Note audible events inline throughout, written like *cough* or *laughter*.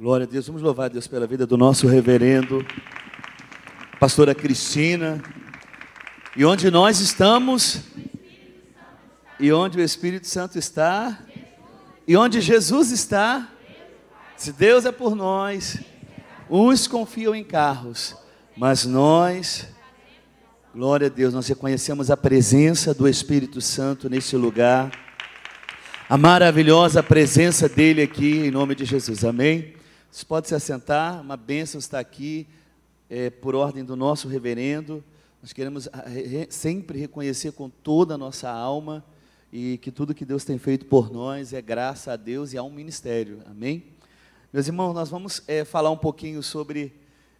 Glória a Deus. Vamos louvar a Deus pela vida do nosso reverendo, pastora Cristina. E onde nós estamos, e onde o Espírito Santo está, e onde Jesus está, se Deus é por nós, uns confiam em carros, mas nós, glória a Deus, nós reconhecemos a presença do Espírito Santo nesse lugar, a maravilhosa presença dele aqui, em nome de Jesus, amém? Você pode se assentar, uma bênção está aqui, é, por ordem do nosso reverendo. Nós queremos ah, sempre reconhecer com toda a nossa alma e que tudo que Deus tem feito por nós é graça a Deus e a um ministério. Amém? Meus irmãos, nós vamos é, falar um pouquinho sobre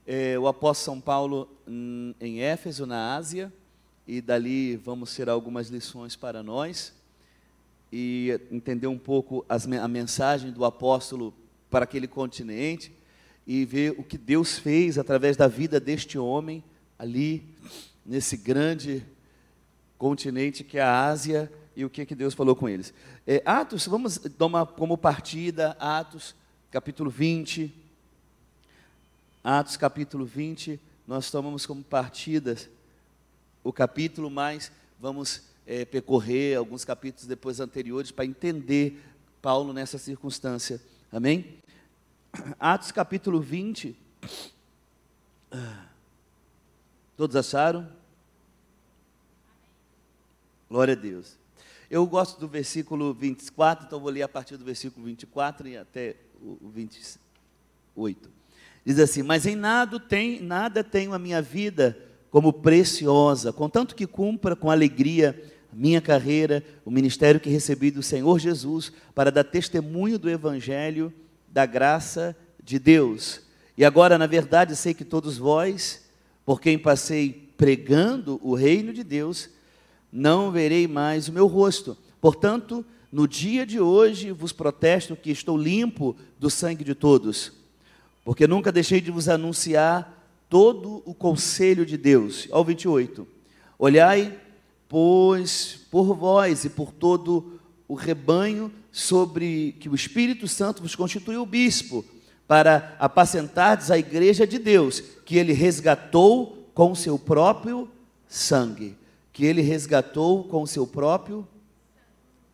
é, o apóstolo São Paulo em, hum, em Éfeso, na Ásia, e dali vamos tirar algumas lições para nós e entender um pouco as, a mensagem do apóstolo para aquele continente e ver o que Deus fez através da vida deste homem ali, nesse grande continente que é a Ásia e o que, é que Deus falou com eles. É, Atos, vamos tomar como partida Atos capítulo 20. Atos capítulo 20, nós tomamos como partidas o capítulo, mas vamos é, percorrer alguns capítulos depois anteriores para entender Paulo nessa circunstância Amém? Atos capítulo 20. Todos acharam? Glória a Deus. Eu gosto do versículo 24, então vou ler a partir do versículo 24 e até o 28. Diz assim: Mas em nada, tem, nada tenho a minha vida como preciosa, contanto que cumpra com alegria minha carreira, o ministério que recebi do Senhor Jesus para dar testemunho do Evangelho, da graça de Deus. E agora, na verdade, sei que todos vós, por quem passei pregando o reino de Deus, não verei mais o meu rosto. Portanto, no dia de hoje vos protesto que estou limpo do sangue de todos, porque nunca deixei de vos anunciar todo o conselho de Deus. Ao 28. Olhai pois por vós e por todo o rebanho sobre que o Espírito Santo vos constituiu bispo, para apacentardes a igreja de Deus, que ele resgatou com o seu próprio sangue, que ele resgatou com o seu próprio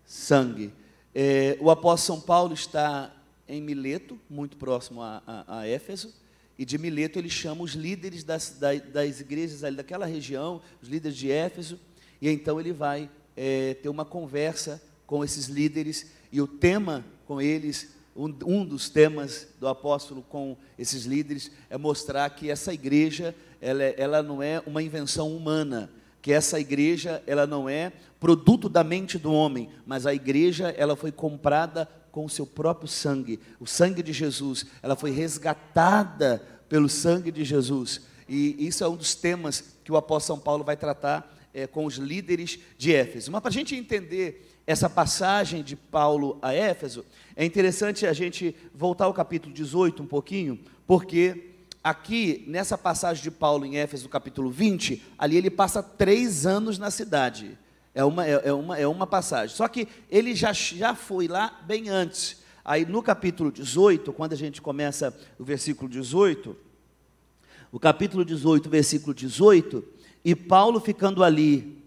sangue. É, o apóstolo São Paulo está em Mileto, muito próximo a, a, a Éfeso, e de Mileto ele chama os líderes das, das, das igrejas ali daquela região, os líderes de Éfeso, e então ele vai é, ter uma conversa com esses líderes e o tema com eles, um, um dos temas do apóstolo com esses líderes é mostrar que essa igreja ela, é, ela não é uma invenção humana, que essa igreja ela não é produto da mente do homem, mas a igreja ela foi comprada com o seu próprio sangue, o sangue de Jesus, ela foi resgatada pelo sangue de Jesus. E isso é um dos temas que o apóstolo São Paulo vai tratar é, com os líderes de Éfeso. Mas para a gente entender essa passagem de Paulo a Éfeso, é interessante a gente voltar ao capítulo 18 um pouquinho, porque aqui, nessa passagem de Paulo em Éfeso, capítulo 20, ali ele passa três anos na cidade. É uma, é, é, uma, é uma passagem. Só que ele já, já foi lá bem antes. Aí no capítulo 18, quando a gente começa o versículo 18, o capítulo 18, versículo 18, e Paulo ficando ali,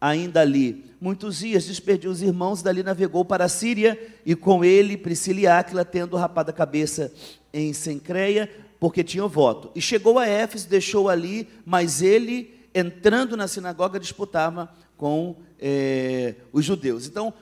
ainda ali, muitos dias desperdiu os irmãos, dali navegou para a Síria, e com ele Priscila e Áquila, tendo rapado a cabeça em Sencreia, porque tinham voto. E chegou a Éfeso, deixou ali, mas ele, entrando na sinagoga, disputava com é, os judeus. Então,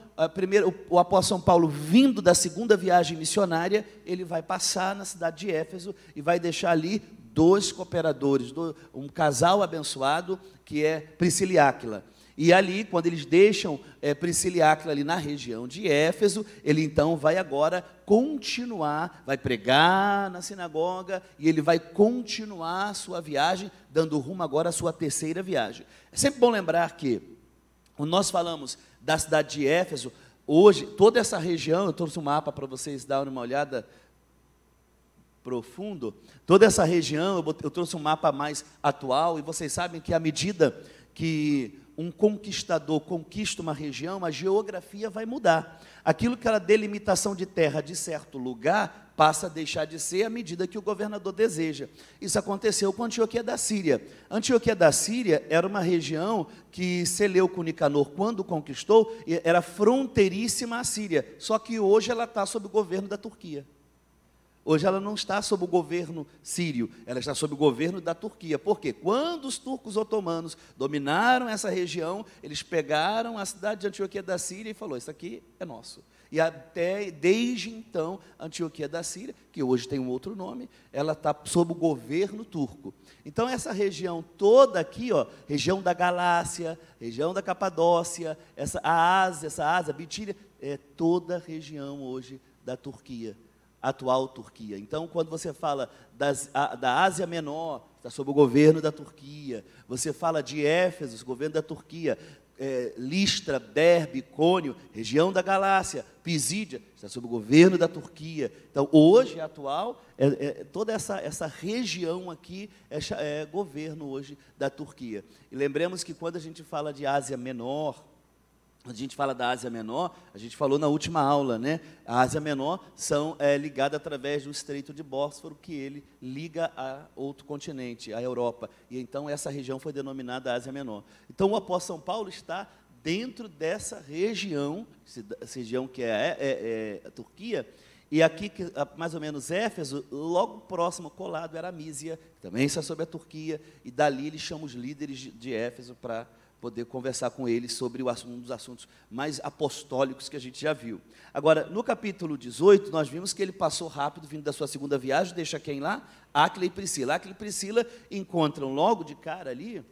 o, o apóstolo São Paulo, vindo da segunda viagem missionária, ele vai passar na cidade de Éfeso e vai deixar ali dois cooperadores, um casal abençoado que é Priscila e Áquila. E ali, quando eles deixam é, Priscila e Áquila ali na região de Éfeso, ele então vai agora continuar, vai pregar na sinagoga e ele vai continuar a sua viagem, dando rumo agora à sua terceira viagem. É sempre bom lembrar que quando nós falamos da cidade de Éfeso, hoje, toda essa região, eu trouxe um mapa para vocês darem uma olhada profundo. Toda essa região, eu trouxe um mapa mais atual, e vocês sabem que à medida que um conquistador conquista uma região, a geografia vai mudar. Aquilo que era delimitação de terra de certo lugar passa a deixar de ser à medida que o governador deseja. Isso aconteceu com Antioquia da Síria. Antioquia da Síria era uma região que Seleuco Nicanor, quando conquistou, era fronteiríssima à Síria, só que hoje ela está sob o governo da Turquia. Hoje ela não está sob o governo sírio, ela está sob o governo da Turquia. Por quê? Quando os turcos otomanos dominaram essa região, eles pegaram a cidade de Antioquia da Síria e falou: "Isso aqui é nosso". E até desde então, Antioquia da Síria, que hoje tem um outro nome, ela está sob o governo turco. Então essa região toda aqui, ó, região da Galácia, região da Capadócia, essa a Ásia, essa Ásia, Bitíria, é toda a região hoje da Turquia atual Turquia. Então, quando você fala das, a, da Ásia Menor, está sob o governo da Turquia. Você fala de Éfeso, governo da Turquia. É, Listra, Derbe, Cônio, região da Galácia, Pisídia, está sob o governo da Turquia. Então, hoje, atual, é, é, toda essa, essa região aqui é, é governo hoje da Turquia. E lembremos que quando a gente fala de Ásia Menor, a gente fala da Ásia Menor, a gente falou na última aula, né? A Ásia Menor são é, ligada através do Estreito de Bósforo, que ele liga a outro continente, a Europa. E então essa região foi denominada Ásia Menor. Então o apóstolo São Paulo está dentro dessa região, essa região que é, é, é, é a Turquia, e aqui, mais ou menos Éfeso, logo próximo, colado, era Mísia, que também está sob a Turquia, e dali ele chama os líderes de Éfeso para poder conversar com ele sobre um dos assuntos mais apostólicos que a gente já viu. Agora, no capítulo 18, nós vimos que ele passou rápido vindo da sua segunda viagem, deixa quem lá? Áquila e Priscila. Áquila e Priscila encontram logo de cara ali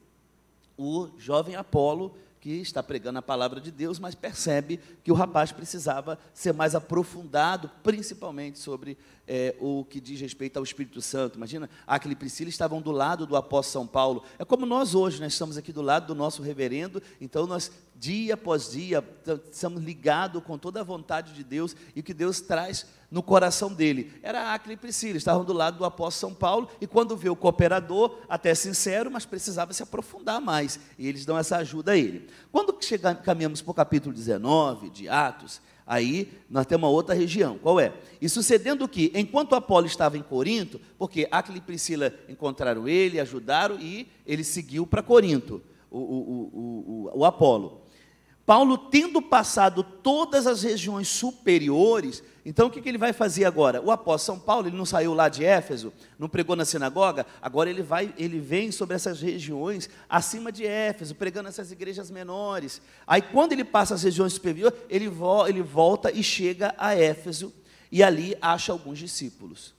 o jovem Apolo, que está pregando a palavra de Deus, mas percebe que o rapaz precisava ser mais aprofundado, principalmente sobre é, o que diz respeito ao Espírito Santo. Imagina, aquele e Priscila estavam do lado do apóstolo São Paulo. É como nós hoje, nós né, estamos aqui do lado do nosso reverendo, então nós dia após dia, estamos ligados com toda a vontade de Deus e o que Deus traz no coração dele. Era Acre e Priscila, estavam do lado do apóstolo São Paulo, e quando vê o cooperador, até sincero, mas precisava se aprofundar mais, e eles dão essa ajuda a ele. Quando caminhamos para o capítulo 19 de Atos, aí nós temos uma outra região. Qual é? E sucedendo que, enquanto Apolo estava em Corinto, porque Acre e Priscila encontraram ele, ajudaram, e ele seguiu para Corinto, o, o, o, o Apolo. Paulo, tendo passado todas as regiões superiores, então o que, que ele vai fazer agora? O apóstolo São Paulo, ele não saiu lá de Éfeso, não pregou na sinagoga, agora ele vai, ele vem sobre essas regiões acima de Éfeso, pregando essas igrejas menores. Aí quando ele passa as regiões superiores, ele, vo, ele volta e chega a Éfeso e ali acha alguns discípulos.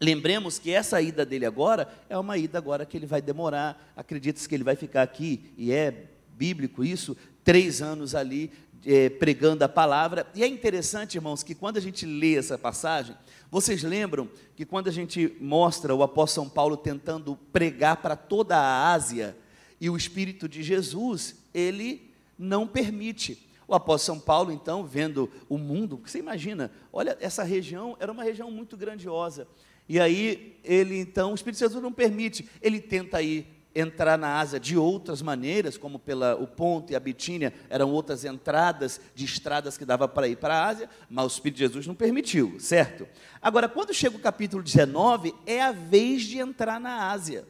Lembremos que essa ida dele agora é uma ida agora que ele vai demorar. Acredita-se que ele vai ficar aqui, e é bíblico isso, três anos ali é, pregando a palavra. E é interessante, irmãos, que quando a gente lê essa passagem, vocês lembram que quando a gente mostra o apóstolo São Paulo tentando pregar para toda a Ásia e o Espírito de Jesus, ele não permite. O apóstolo São Paulo, então, vendo o mundo, você imagina, olha, essa região era uma região muito grandiosa. E aí, ele então, o Espírito de Jesus não permite, ele tenta ir entrar na Ásia de outras maneiras, como pela o Ponto e a Bitínia, eram outras entradas de estradas que dava para ir para a Ásia, mas o Espírito de Jesus não permitiu, certo? Agora, quando chega o capítulo 19, é a vez de entrar na Ásia.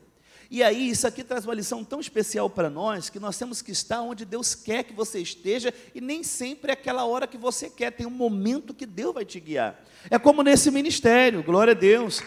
E aí, isso aqui traz uma lição tão especial para nós que nós temos que estar onde Deus quer que você esteja e nem sempre é aquela hora que você quer, tem um momento que Deus vai te guiar. É como nesse ministério, glória a Deus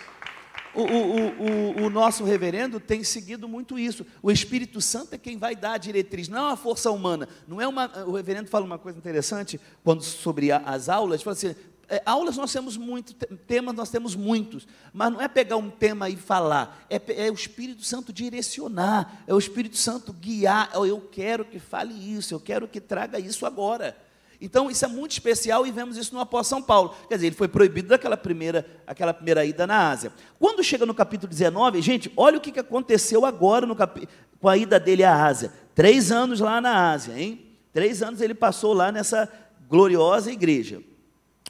o, o, o, o, nosso reverendo tem seguido muito isso. O Espírito Santo é quem vai dar a diretriz, não é uma força humana. Não é uma, o reverendo fala uma coisa interessante quando sobre a, as aulas, fala assim, é, aulas nós temos muito, temas nós temos muitos, mas não é pegar um tema e falar, é, é, o Espírito Santo direcionar, é o Espírito Santo guiar. Eu quero que fale isso, eu quero que traga isso agora. Então, isso é muito especial e vemos isso no apóstolo São Paulo. Quer dizer, ele foi proibido daquela primeira, aquela primeira ida na Ásia. Quando chega no capítulo 19, gente, olha o que aconteceu agora no cap... com a ida dele à Ásia. Três anos lá na Ásia, hein? Três anos ele passou lá nessa gloriosa igreja.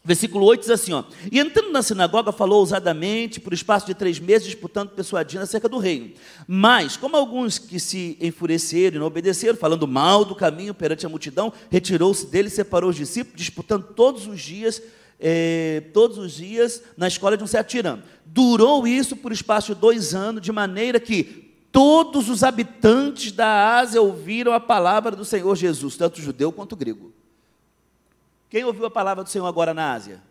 Versículo 8 diz assim: ó, E entrando na sinagoga, falou ousadamente por espaço de três meses, disputando, persuadindo acerca do reino. Mas, como alguns que se enfureceram e não obedeceram, falando mal do caminho perante a multidão, retirou-se dele e separou os discípulos, disputando todos os dias. Eh, todos os dias na escola de um certo tirano. Durou isso por espaço de dois anos, de maneira que todos os habitantes da Ásia ouviram a palavra do Senhor Jesus, tanto judeu quanto grego. Quem ouviu a palavra do Senhor agora na Ásia?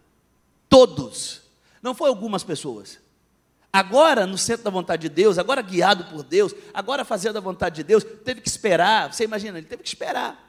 Todos. Não foi algumas pessoas. Agora, no centro da vontade de Deus, agora guiado por Deus, agora fazendo a vontade de Deus, teve que esperar. Você imagina, ele teve que esperar.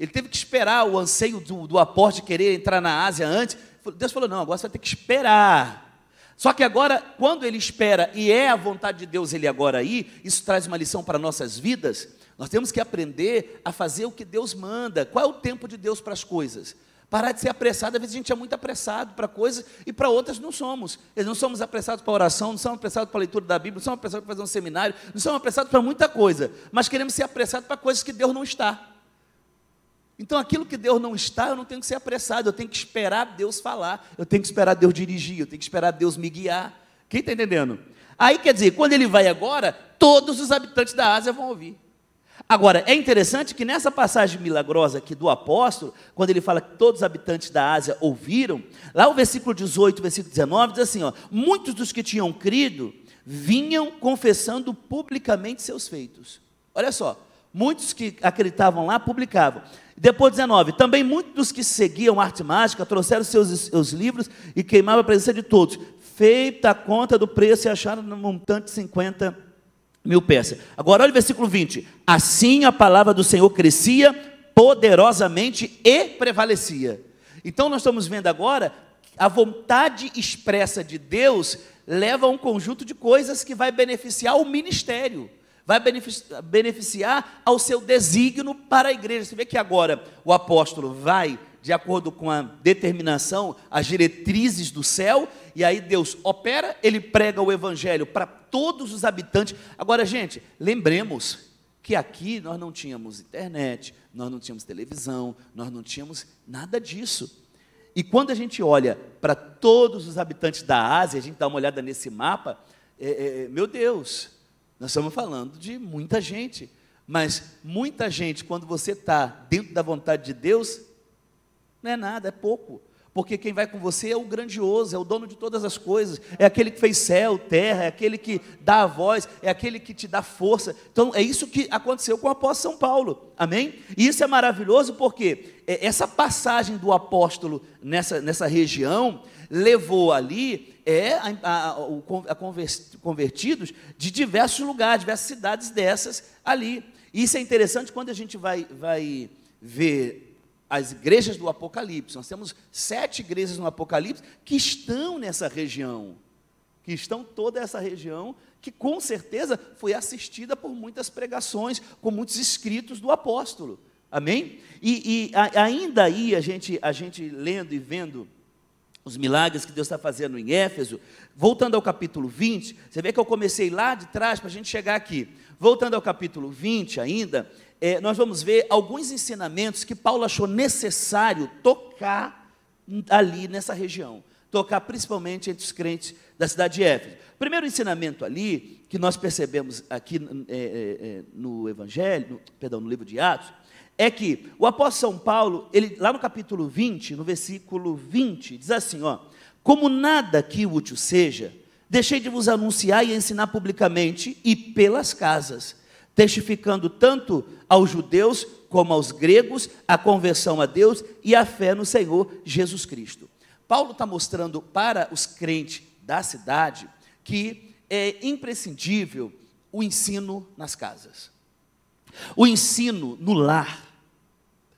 Ele teve que esperar o anseio do, do de querer entrar na Ásia antes. Deus falou: não, agora você vai ter que esperar. Só que agora, quando ele espera e é a vontade de Deus ele agora ir, isso traz uma lição para nossas vidas. Nós temos que aprender a fazer o que Deus manda. Qual é o tempo de Deus para as coisas? Parar de ser apressado, às vezes a gente é muito apressado para coisas e para outras não somos. Eles não somos apressados para oração, não somos apressados para a leitura da Bíblia, não somos apressados para fazer um seminário, não somos apressados para muita coisa, mas queremos ser apressados para coisas que Deus não está. Então, aquilo que Deus não está, eu não tenho que ser apressado, eu tenho que esperar Deus falar, eu tenho que esperar Deus dirigir, eu tenho que esperar Deus me guiar. Quem está entendendo? Aí quer dizer, quando ele vai agora, todos os habitantes da Ásia vão ouvir. Agora, é interessante que nessa passagem milagrosa aqui do apóstolo, quando ele fala que todos os habitantes da Ásia ouviram, lá o versículo 18, versículo 19, diz assim: ó, muitos dos que tinham crido vinham confessando publicamente seus feitos. Olha só, muitos que acreditavam lá publicavam. Depois 19, também muitos dos que seguiam arte mágica trouxeram seus, seus livros e queimavam a presença de todos. Feita a conta do preço e acharam no montante 50 mil peças Agora olha o versículo 20. Assim a palavra do Senhor crescia poderosamente e prevalecia. Então nós estamos vendo agora a vontade expressa de Deus leva a um conjunto de coisas que vai beneficiar o ministério, vai beneficiar ao seu desígnio para a igreja. Você vê que agora o apóstolo vai de acordo com a determinação, as diretrizes do céu, e aí Deus opera, ele prega o evangelho para todos os habitantes. Agora, gente, lembremos que aqui nós não tínhamos internet, nós não tínhamos televisão, nós não tínhamos nada disso. E quando a gente olha para todos os habitantes da Ásia, a gente dá uma olhada nesse mapa, é, é, é, meu Deus, nós estamos falando de muita gente. Mas muita gente, quando você está dentro da vontade de Deus, não é nada, é pouco. Porque quem vai com você é o grandioso, é o dono de todas as coisas, é aquele que fez céu, terra, é aquele que dá a voz, é aquele que te dá força. Então, é isso que aconteceu com o apóstolo São Paulo, amém? E isso é maravilhoso porque é, essa passagem do apóstolo nessa, nessa região levou ali é a, a, a convertidos de diversos lugares, diversas cidades dessas ali. Isso é interessante quando a gente vai, vai ver as igrejas do Apocalipse. Nós temos sete igrejas no Apocalipse que estão nessa região, que estão toda essa região, que com certeza foi assistida por muitas pregações, com muitos escritos do apóstolo. Amém? E, e a, ainda aí a gente, a gente lendo e vendo os milagres que Deus está fazendo em Éfeso, voltando ao capítulo 20, você vê que eu comecei lá de trás para a gente chegar aqui. Voltando ao capítulo 20 ainda, é, nós vamos ver alguns ensinamentos que Paulo achou necessário tocar ali nessa região, tocar principalmente entre os crentes da cidade de Éfeso. Primeiro ensinamento ali, que nós percebemos aqui é, é, é, no Evangelho, no, perdão, no livro de Atos, é que o apóstolo São Paulo, ele, lá no capítulo 20, no versículo 20, diz assim: ó, como nada que útil seja, deixei de vos anunciar e ensinar publicamente e pelas casas, testificando tanto aos judeus como aos gregos, a conversão a Deus e a fé no Senhor Jesus Cristo. Paulo está mostrando para os crentes da cidade que é imprescindível o ensino nas casas, o ensino no lar.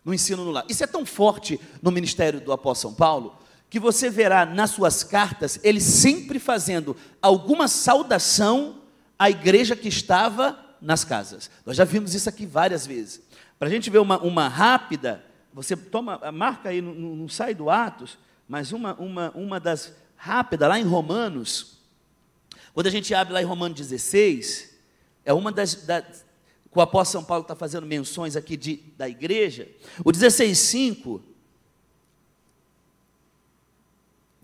No ensino no lar. Isso é tão forte no ministério do apóstolo São Paulo que você verá nas suas cartas ele sempre fazendo alguma saudação à igreja que estava nas casas. Nós já vimos isso aqui várias vezes. Para a gente ver uma, uma rápida, você toma, marca aí, não, não sai do Atos, mas uma, uma, uma das rápidas, lá em Romanos, quando a gente abre lá em Romanos 16, é uma das, das o apóstolo São Paulo está fazendo menções aqui de, da igreja, o 16,5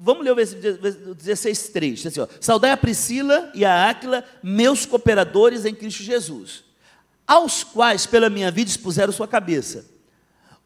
Vamos ler o versículo 16, 3. assim, ó, Saudai a Priscila e a Áquila, meus cooperadores em Cristo Jesus, aos quais pela minha vida expuseram sua cabeça.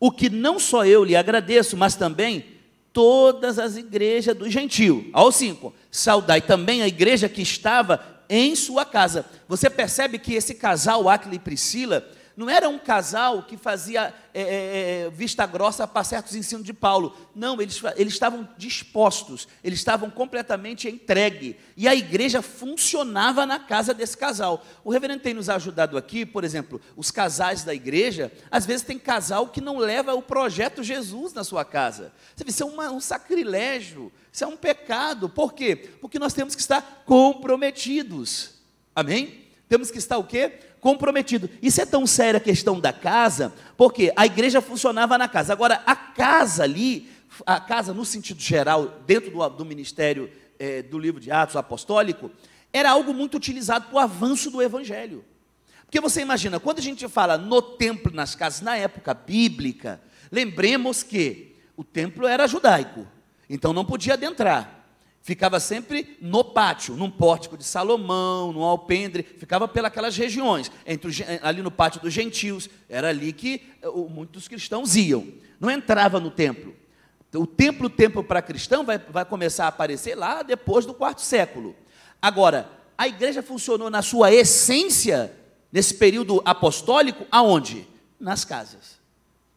O que não só eu lhe agradeço, mas também todas as igrejas do Gentil. Ao 5. Saudai também a igreja que estava em sua casa. Você percebe que esse casal, Áquila e Priscila, não era um casal que fazia é, é, é, vista grossa para certos ensinos de Paulo. Não, eles, eles estavam dispostos, eles estavam completamente entregue. E a igreja funcionava na casa desse casal. O reverendo tem nos ajudado aqui, por exemplo, os casais da igreja, às vezes tem casal que não leva o projeto Jesus na sua casa. isso é uma, um sacrilégio, isso é um pecado. Por quê? Porque nós temos que estar comprometidos. Amém? Temos que estar o quê? comprometido. Isso é tão séria a questão da casa, porque a igreja funcionava na casa. Agora, a casa ali, a casa no sentido geral, dentro do, do ministério é, do livro de Atos apostólico, era algo muito utilizado para o avanço do evangelho. Porque você imagina, quando a gente fala no templo, nas casas, na época bíblica, lembremos que o templo era judaico, então não podia adentrar ficava sempre no pátio, num pórtico de Salomão, no alpendre, ficava pelas regiões, entre, ali no pátio dos gentios, era ali que eh, muitos cristãos iam, não entrava no templo. Então, o templo, o templo para cristão, vai, vai começar a aparecer lá depois do quarto século. Agora, a igreja funcionou na sua essência, nesse período apostólico, aonde? Nas casas.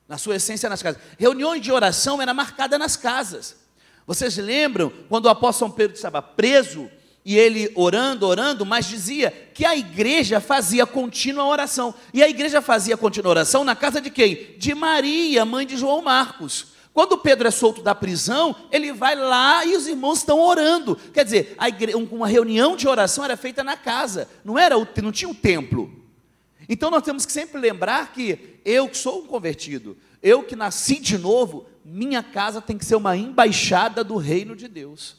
Na sua essência, nas casas. Reuniões de oração era marcada nas casas. Vocês lembram quando o apóstolo Pedro estava preso e ele orando, orando, mas dizia que a igreja fazia contínua oração. E a igreja fazia contínua oração na casa de quem? De Maria, mãe de João Marcos. Quando Pedro é solto da prisão, ele vai lá e os irmãos estão orando. Quer dizer, uma reunião de oração era feita na casa, não era, não tinha o um templo. Então nós temos que sempre lembrar que eu que sou um convertido, eu que nasci de novo, minha casa tem que ser uma embaixada do reino de Deus.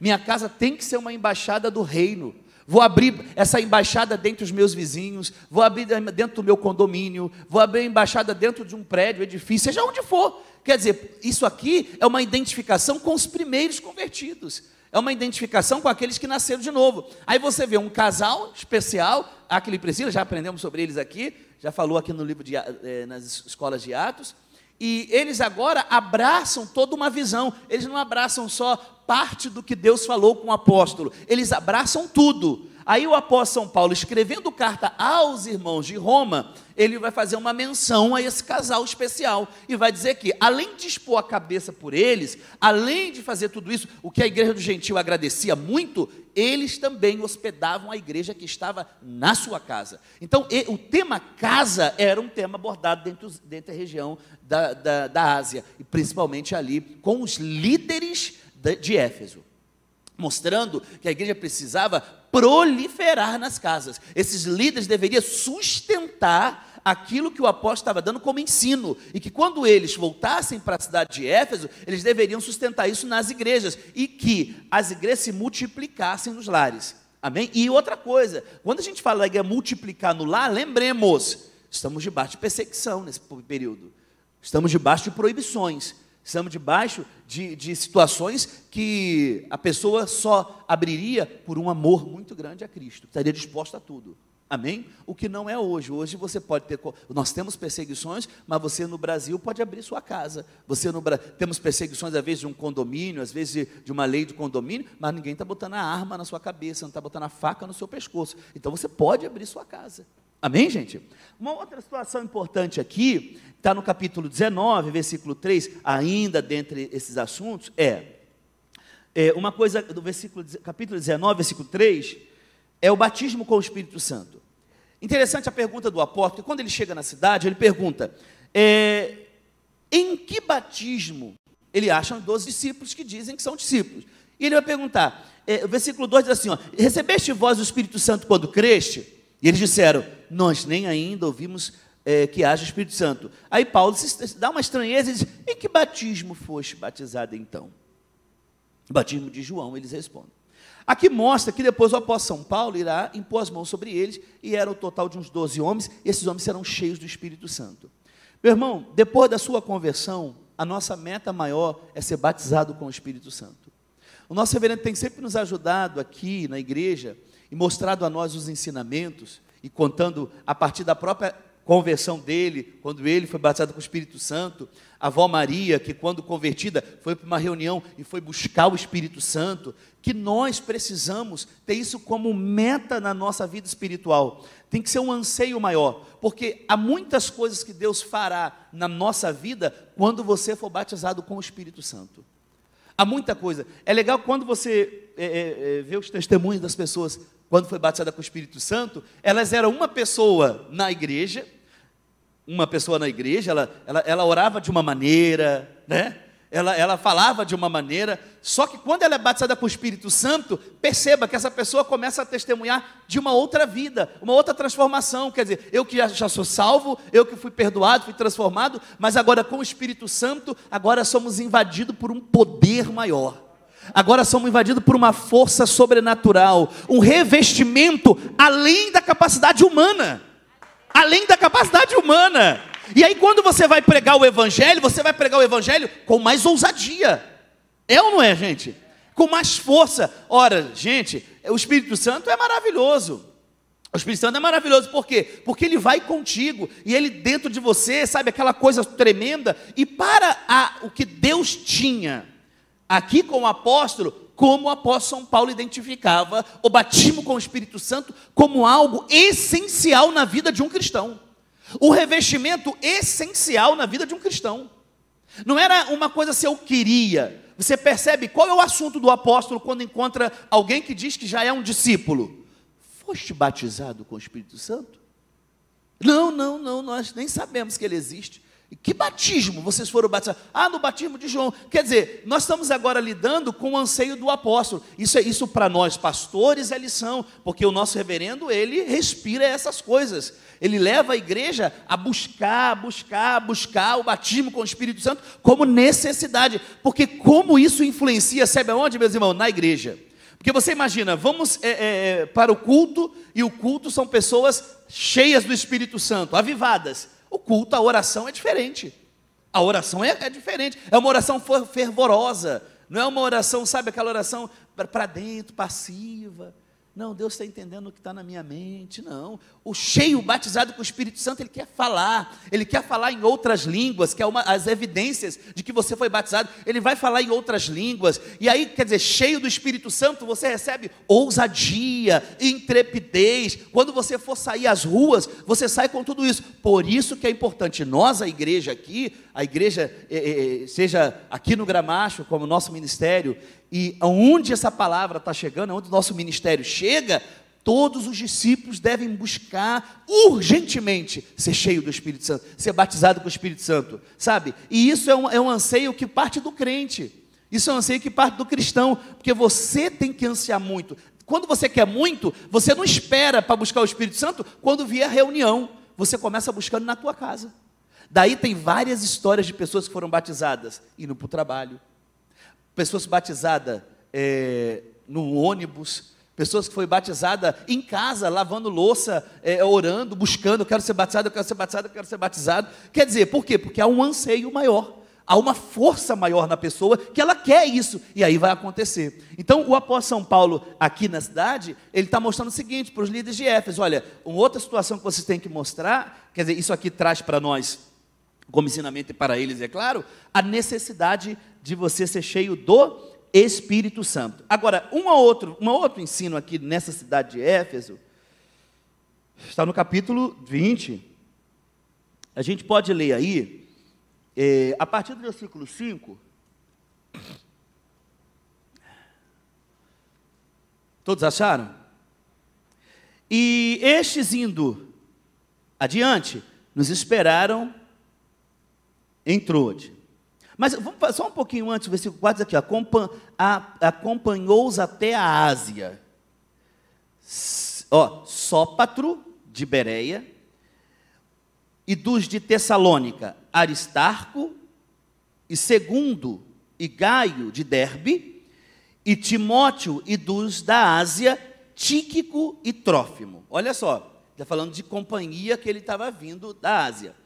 Minha casa tem que ser uma embaixada do reino. Vou abrir essa embaixada dentro dos meus vizinhos, vou abrir dentro do meu condomínio, vou abrir a embaixada dentro de um prédio, edifício, seja onde for. Quer dizer, isso aqui é uma identificação com os primeiros convertidos. É uma identificação com aqueles que nasceram de novo. Aí você vê um casal especial, aquele Priscila, já aprendemos sobre eles aqui, já falou aqui no livro de, eh, nas escolas de Atos e eles agora abraçam toda uma visão. Eles não abraçam só parte do que Deus falou com o apóstolo. Eles abraçam tudo. Aí o apóstolo São Paulo, escrevendo carta aos irmãos de Roma, ele vai fazer uma menção a esse casal especial e vai dizer que, além de expor a cabeça por eles, além de fazer tudo isso, o que a igreja do gentil agradecia muito, eles também hospedavam a igreja que estava na sua casa. Então, o tema casa era um tema abordado dentro, dentro da região da, da, da Ásia, e principalmente ali com os líderes de Éfeso mostrando que a igreja precisava proliferar nas casas. Esses líderes deveriam sustentar aquilo que o apóstolo estava dando como ensino, e que quando eles voltassem para a cidade de Éfeso, eles deveriam sustentar isso nas igrejas, e que as igrejas se multiplicassem nos lares. Amém? E outra coisa, quando a gente fala que é multiplicar no lar, lembremos, estamos debaixo de perseguição nesse período, estamos debaixo de proibições. Estamos debaixo de, de situações que a pessoa só abriria por um amor muito grande a Cristo, estaria disposta a tudo. Amém? O que não é hoje. Hoje você pode ter. Nós temos perseguições, mas você no Brasil pode abrir sua casa. Você no Temos perseguições, às vezes, de um condomínio, às vezes de, uma lei de condomínio, mas ninguém está botando a arma na sua cabeça, não está botando a faca no seu pescoço. Então você pode abrir sua casa. Amém, gente? Uma outra situação importante aqui, está no capítulo 19, versículo 3, ainda dentre esses assuntos, é, é uma coisa do versículo, capítulo 19, versículo 3, é o batismo com o Espírito Santo. Interessante a pergunta do apóstolo, quando ele chega na cidade, ele pergunta: é, em que batismo? Ele acha os 12 discípulos que dizem que são discípulos. E ele vai perguntar: é, o versículo 2 diz assim: ó, recebeste vós o Espírito Santo quando creste? E eles disseram: Nós nem ainda ouvimos é, que haja Espírito Santo. Aí Paulo se, dá uma estranheza e diz: Em que batismo foste batizado então? Batismo de João, eles respondem. Aqui mostra que depois o apóstolo São Paulo irá impor as mãos sobre eles, e era o total de uns 12 homens, e esses homens serão cheios do Espírito Santo. Meu irmão, depois da sua conversão, a nossa meta maior é ser batizado com o Espírito Santo. O nosso reverendo tem sempre nos ajudado aqui na igreja e mostrado a nós os ensinamentos e contando a partir da própria conversão dele, quando ele foi batizado com o Espírito Santo, a avó Maria, que quando convertida foi para uma reunião e foi buscar o Espírito Santo, que nós precisamos ter isso como meta na nossa vida espiritual. Tem que ser um anseio maior, porque há muitas coisas que Deus fará na nossa vida quando você for batizado com o Espírito Santo. Há muita coisa. É legal quando você é, é, é vê os testemunhos das pessoas quando foi batizada com o Espírito Santo, elas eram uma pessoa na igreja, uma pessoa na igreja, ela, ela, ela orava de uma maneira, né? Ela, ela falava de uma maneira, só que quando ela é batizada com o Espírito Santo, perceba que essa pessoa começa a testemunhar de uma outra vida, uma outra transformação. Quer dizer, eu que já, já sou salvo, eu que fui perdoado, fui transformado, mas agora com o Espírito Santo, agora somos invadidos por um poder maior agora somos invadidos por uma força sobrenatural, um revestimento além da capacidade humana. Além da capacidade humana. E aí, quando você vai pregar o Evangelho, você vai pregar o Evangelho com mais ousadia. É ou não é, gente? Com mais força. Ora, gente, o Espírito Santo é maravilhoso. O Espírito Santo é maravilhoso, por quê? Porque ele vai contigo e ele dentro de você, sabe, aquela coisa tremenda. E para a, o que Deus tinha aqui com o apóstolo, como o apóstolo São Paulo identificava o batismo com o Espírito Santo como algo essencial na vida de um cristão. O revestimento essencial na vida de um cristão. Não era uma coisa se assim, eu queria. Você percebe qual é o assunto do apóstolo quando encontra alguém que diz que já é um discípulo? Foste batizado com o Espírito Santo? Não, não, não, nós nem sabemos que ele existe. Que batismo vocês foram batizados? Ah, no batismo de João. Quer dizer, nós estamos agora lidando com o anseio do apóstolo. Isso é isso para nós pastores é lição, porque o nosso reverendo, ele respira essas coisas. Ele leva a igreja a buscar, buscar, buscar o batismo com o Espírito Santo como necessidade, porque como isso influencia, sabe aonde, meus irmãos? Na igreja. Porque você imagina, vamos é, é, é para o culto, e o culto são pessoas cheias do Espírito Santo, avivadas. O culto, a oração é diferente. A oração é, é diferente. É uma oração fervorosa. Não é uma oração, sabe aquela oração para dentro, passiva. Não, Deus está entendendo o que está na minha mente. Não. O cheio batizado com o Espírito Santo, ele quer falar. Ele quer falar em outras línguas, que é uma as evidências de que você foi batizado. Ele vai falar em outras línguas. E aí, quer dizer, cheio do Espírito Santo, você recebe ousadia, intrepidez. Quando você for sair às ruas, você sai com tudo isso. Por isso que é importante nós, a igreja aqui, a igreja, eh, eh, eh, seja aqui no Gramacho, como nosso ministério, e aonde essa palavra está chegando, aonde o nosso ministério chega, todos os discípulos devem buscar urgentemente ser cheio do Espírito Santo, ser batizado com o Espírito Santo, sabe? E isso é um, é um anseio que parte do crente, isso é um anseio que parte do cristão, porque você tem que ansiar muito. Quando você quer muito, você não espera para buscar o Espírito Santo quando vier a reunião, você começa buscando na tua casa. Daí tem várias histórias de pessoas que foram batizadas indo para o trabalho, pessoas batizadas é, no ônibus, pessoas que foram batizadas em casa, lavando louça, é, orando, buscando, eu quero ser batizado, eu quero ser batizado, eu quero ser batizado. Quer dizer, por quê? Porque há um anseio maior há uma força maior na pessoa que ela quer isso, e aí vai acontecer. Então, o apóstolo São Paulo, aqui na cidade, ele está mostrando o seguinte para os líderes de Éfeso: olha, uma outra situação que vocês têm que mostrar, quer dizer, isso aqui traz para nós como ensinamento para eles, é claro, a necessidade de você ser cheio do Espírito Santo. Agora, um ou outro, um outro ensino aqui nessa cidade de Éfeso, está no capítulo 20. A gente pode ler aí, é, a partir do versículo 5. Todos acharam? E estes indo adiante, nos esperaram Entrou-de. Mas vamos só um pouquinho antes, o versículo 4 diz aqui, acompanhou-os até a Ásia. ó, Sópatro de Bereia e dos de Tessalônica, Aristarco e Segundo e Gaio de Derbe e Timóteo e dos da Ásia, Tíquico e Trófimo. Olha só, está falando de companhia que ele estava vindo da Ásia.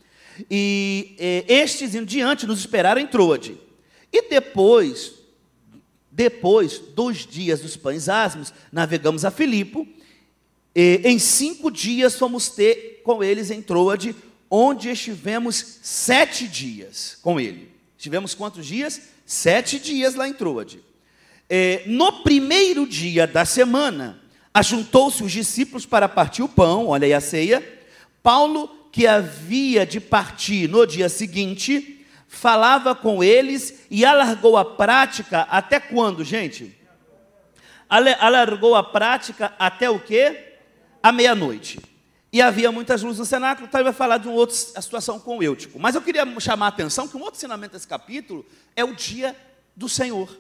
E eh, estes em diante nos esperaram em Troade. E depois, depois dos dias dos pães asmos, navegamos a Filipo. E, eh, em cinco dias fomos ter com eles em Troade, onde estivemos sete dias com ele. Estivemos quantos dias? Sete dias lá em Troade. Eh, no primeiro dia da semana, ajuntou-se os discípulos para partir o pão, olha aí a ceia. Paulo que havia de partir no dia seguinte, falava com eles e alargou a prática até quando, gente? Alargou a prática até o quê? A meia-noite. E havia muitas luzes no cenáculo, então ele vai falar de uma outra situação com o Eutico. Mas eu queria chamar a atenção que um outro ensinamento desse capítulo é o dia do Senhor.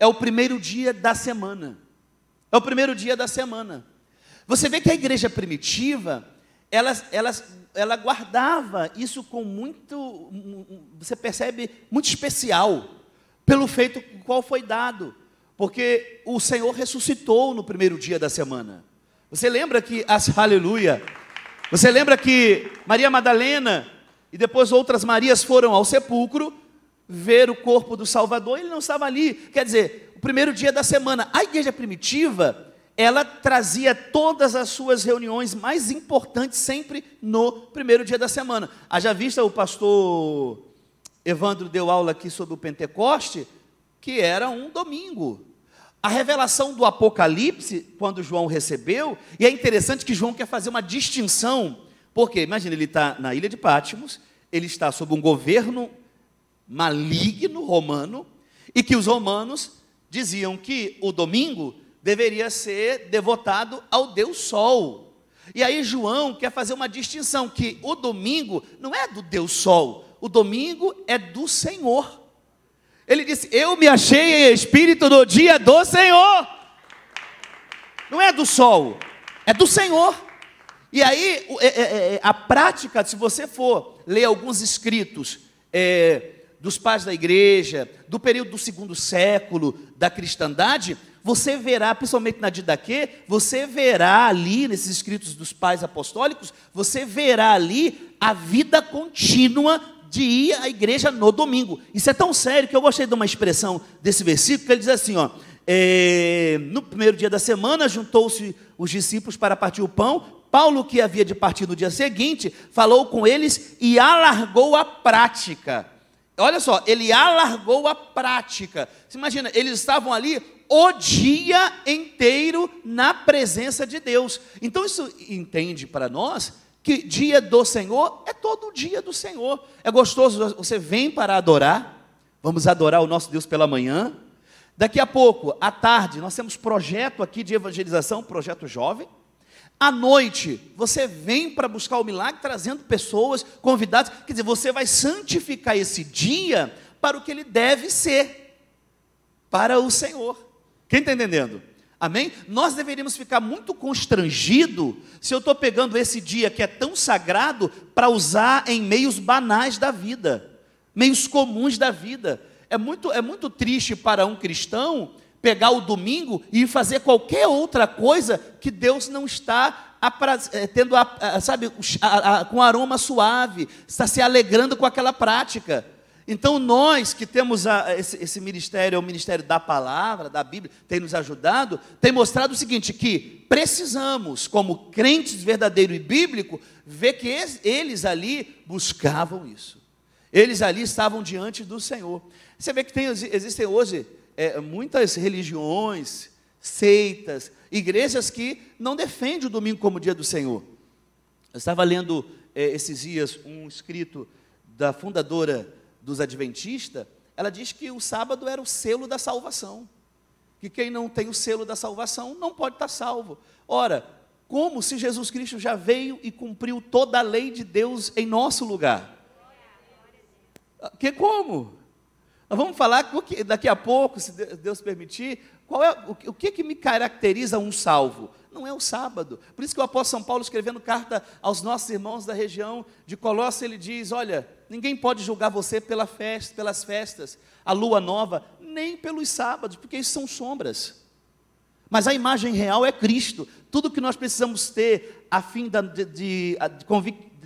É o primeiro dia da semana. É o primeiro dia da semana. Você vê que a igreja primitiva, elas, elas ela guardava isso com muito, você percebe, muito especial, pelo feito qual foi dado, porque o Senhor ressuscitou no primeiro dia da semana. Você lembra que as *laughs* aleluia, você lembra que Maria Madalena e depois outras Marias foram ao sepulcro ver o corpo do Salvador, ele não estava ali. Quer dizer, o primeiro dia da semana, a igreja primitiva ela trazia todas as suas reuniões mais importantes sempre no primeiro dia da semana. Haja vista o pastor Evandro deu aula aqui sobre o Pentecoste, que era um domingo. A revelação do Apocalipse, quando João recebeu, e é interessante que João quer fazer uma distinção, porque, imagina, ele está na ilha de Pátimos, ele está sob um governo maligno romano, e que os romanos diziam que o domingo deveria ser devotado ao Deus Sol. E aí João quer fazer uma distinção que o domingo não é do Deus Sol, o domingo é do Senhor. Ele disse: "Eu me achei em espírito no dia do Senhor". Não é do sol, é do Senhor. E aí é, é, é, a prática, se você for ler alguns escritos é, dos pais da igreja, do período do segundo século da cristandade, você verá, principalmente na Didaquê, você verá ali, nesses escritos dos pais apostólicos, você verá ali a vida contínua de ir à igreja no domingo. Isso é tão sério que eu gostei de uma expressão desse versículo, que ele diz assim, ó, é, no primeiro dia da semana, juntou-se os discípulos para partir o pão. Paulo, que havia de partir no dia seguinte, falou com eles e alargou a prática. Olha só, ele alargou a prática. Você imagina, eles estavam ali o dia inteiro na presença de Deus. Então, isso entende para nós que dia do Senhor é todo dia do Senhor. É gostoso, você vem para adorar, vamos adorar o nosso Deus pela manhã. Daqui a pouco, à tarde, nós temos projeto aqui de evangelização, projeto jovem. À noite, você vem para buscar o milagre, trazendo pessoas, convidados. Quer dizer, você vai santificar esse dia para o que ele deve ser para o Senhor. Quem está entendendo? Amém? Nós deveríamos ficar muito constrangido se eu estou pegando esse dia que é tão sagrado para usar em meios banais da vida, meios comuns da vida. É muito, é muito triste para um cristão pegar o domingo e fazer qualquer outra coisa que Deus não está eh, tendo, sabe, com aroma suave, está se alegrando com aquela prática. Então, nós que temos a, esse, esse, ministério, é o ministério da palavra, da Bíblia, tem nos ajudado, tem mostrado o seguinte: que precisamos, como crentes verdadeiros e bíblicos, ver que eles, eles ali buscavam isso. Eles ali estavam diante do Senhor. Você vê que tem, existem hoje é, muitas religiões, seitas, igrejas que não defendem o domingo como dia do Senhor. Eu estava lendo é, esses dias um escrito da fundadora dos adventistas, ela diz que o sábado era o selo da salvação. Que quem não tem o selo da salvação não pode estar salvo. Ora, como se Jesus Cristo já veio e cumpriu toda a lei de Deus em nosso lugar? Ah, que como? Nós vamos falar daqui a pouco, se Deus permitir, qual é o que, que me caracteriza um salvo? não é o sábado. Por isso que o apóstolo São Paulo, escrevendo carta aos nossos irmãos da região de Colossos, ele diz: Olha, ninguém pode julgar você pela festa, pelas festas, a lua nova, nem pelos sábados, porque isso são sombras. Mas a imagem real é Cristo. Tudo que nós precisamos ter a fim de, de, de,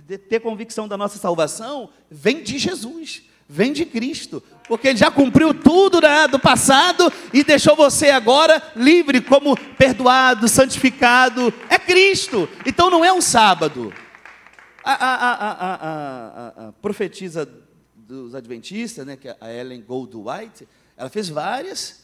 de ter convicção da nossa salvação vem de Jesus. Vem de Cristo, porque Ele já cumpriu tudo né, do passado e deixou você agora livre, como perdoado, santificado. É Cristo, então não é um sábado. A, a, a, a profetisa dos Adventistas, né, que é a Ellen Goldwhite, ela fez várias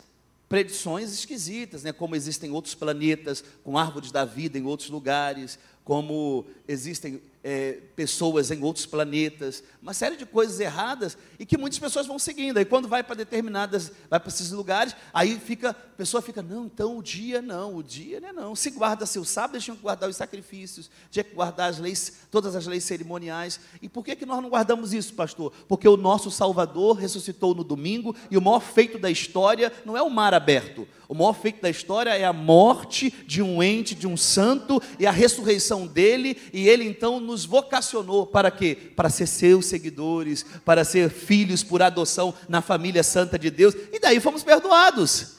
predições esquisitas, né? como existem outros planetas com árvores da vida em outros lugares, como existem é, pessoas em outros planetas, uma série de coisas erradas e que muitas pessoas vão seguindo. Aí quando vai para determinadas, vai para esses lugares, aí fica, a pessoa fica, não, então o dia não, o dia não é não. Se guarda seu sábado, tinha que guardar os sacrifícios, tinha que guardar as leis, todas as leis cerimoniais. E por que, que nós não guardamos isso, pastor? Porque o nosso Salvador ressuscitou no domingo e o maior feito da história não é o mar aberto. O maior feito da história é a morte de um ente, de um santo e a ressurreição dele, e ele então nos nos vocacionou para quê? Para ser seus seguidores, para ser filhos por adoção na família santa de Deus, e daí fomos perdoados.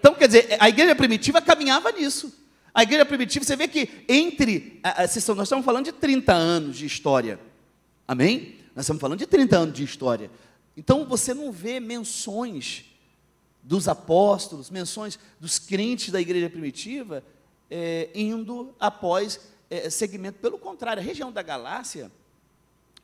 Então, quer dizer, a igreja primitiva caminhava nisso. A igreja primitiva, você vê que entre. Nós estamos falando de 30 anos de história. Amém? Nós estamos falando de 30 anos de história. Então você não vê menções dos apóstolos, menções dos crentes da igreja primitiva, é, indo após é, segmento. Pelo contrário, a região da Galácia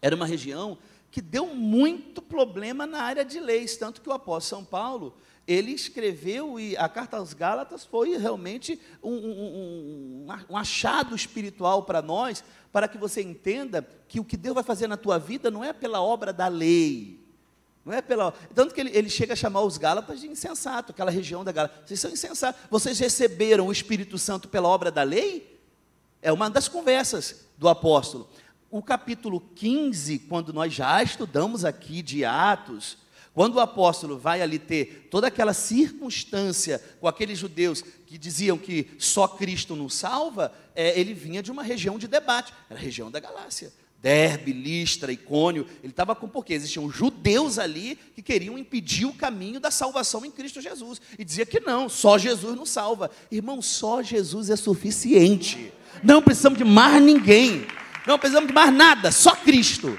era uma região que deu muito problema na área de leis, tanto que o apóstolo São Paulo ele escreveu e a carta aos Gálatas foi realmente um, um, um, achado espiritual para nós, para que você entenda que o que Deus vai fazer na tua vida não é pela obra da lei, não é pela. Tanto que ele, ele, chega a chamar os Gálatas de insensato, aquela região da Gálatas. Vocês são insensatos. Vocês receberam o Espírito Santo pela obra da lei? É uma das conversas do apóstolo. O capítulo 15, quando nós já estudamos aqui de Atos, quando o apóstolo vai ali ter toda aquela circunstância com aqueles judeus que diziam que só Cristo nos salva, é, ele vinha de uma região de debate, era a região da Galácia. Derbe, Listra, Icônio, ele estava com porque existiam judeus ali que queriam impedir o caminho da salvação em Cristo Jesus e dizia que não, só Jesus nos salva. Irmão, só Jesus é suficiente. Não precisamos de mais ninguém. Não precisamos de mais nada, só Cristo.